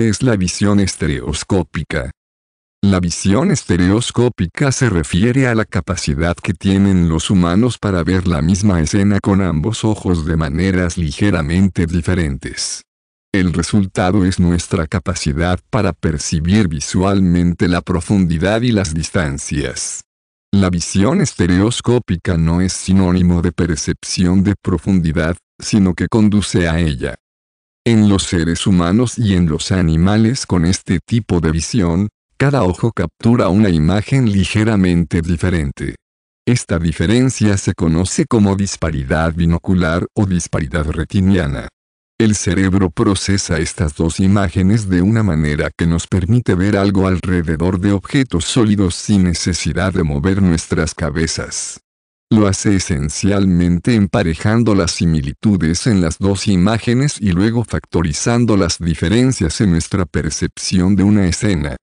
es la visión estereoscópica? La visión estereoscópica se refiere a la capacidad que tienen los humanos para ver la misma escena con ambos ojos de maneras ligeramente diferentes. El resultado es nuestra capacidad para percibir visualmente la profundidad y las distancias. La visión estereoscópica no es sinónimo de percepción de profundidad, sino que conduce a ella. En los seres humanos y en los animales con este tipo de visión, cada ojo captura una imagen ligeramente diferente. Esta diferencia se conoce como disparidad binocular o disparidad retiniana. El cerebro procesa estas dos imágenes de una manera que nos permite ver algo alrededor de objetos sólidos sin necesidad de mover nuestras cabezas. Lo hace esencialmente emparejando las similitudes en las dos imágenes y luego factorizando las diferencias en nuestra percepción de una escena.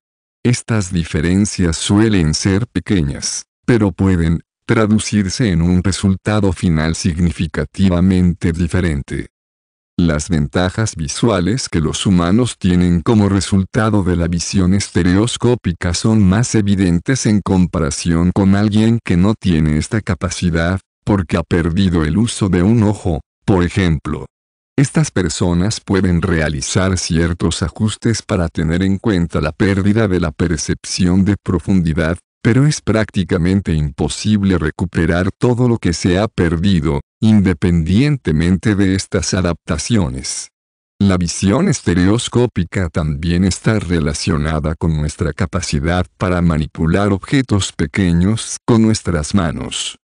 Estas diferencias suelen ser pequeñas, pero pueden traducirse en un resultado final significativamente diferente. Las ventajas visuales que los humanos tienen como resultado de la visión estereoscópica son más evidentes en comparación con alguien que no tiene esta capacidad, porque ha perdido el uso de un ojo, por ejemplo. Estas personas pueden realizar ciertos ajustes para tener en cuenta la pérdida de la percepción de profundidad, pero es prácticamente imposible recuperar todo lo que se ha perdido, independientemente de estas adaptaciones. La visión estereoscópica también está relacionada con nuestra capacidad para manipular objetos pequeños con nuestras manos.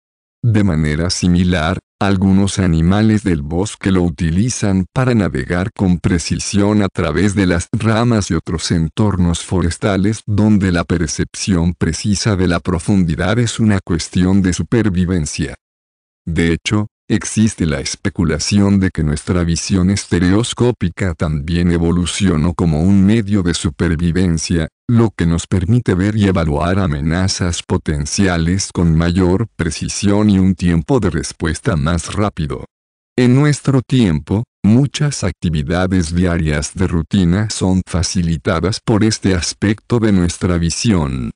De manera similar, algunos animales del bosque lo utilizan para navegar con precisión a través de las ramas y otros entornos forestales donde la percepción precisa de la profundidad es una cuestión de supervivencia. De hecho, Existe la especulación de que nuestra visión estereoscópica también evolucionó como un medio de supervivencia, lo que nos permite ver y evaluar amenazas potenciales con mayor precisión y un tiempo de respuesta más rápido. En nuestro tiempo, muchas actividades diarias de rutina son facilitadas por este aspecto de nuestra visión.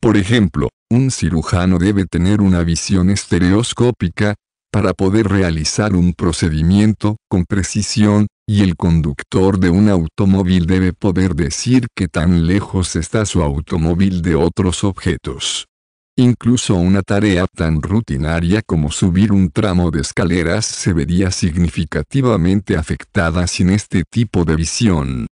Por ejemplo, un cirujano debe tener una visión estereoscópica, para poder realizar un procedimiento, con precisión, y el conductor de un automóvil debe poder decir que tan lejos está su automóvil de otros objetos. Incluso una tarea tan rutinaria como subir un tramo de escaleras se vería significativamente afectada sin este tipo de visión.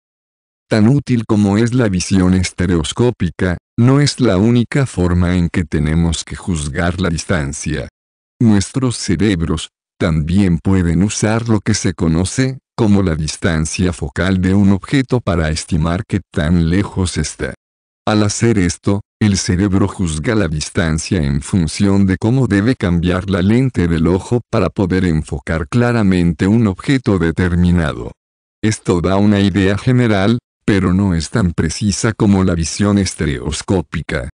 Tan útil como es la visión estereoscópica, no es la única forma en que tenemos que juzgar la distancia. Nuestros cerebros, también pueden usar lo que se conoce, como la distancia focal de un objeto para estimar qué tan lejos está. Al hacer esto, el cerebro juzga la distancia en función de cómo debe cambiar la lente del ojo para poder enfocar claramente un objeto determinado. Esto da una idea general, pero no es tan precisa como la visión estereoscópica.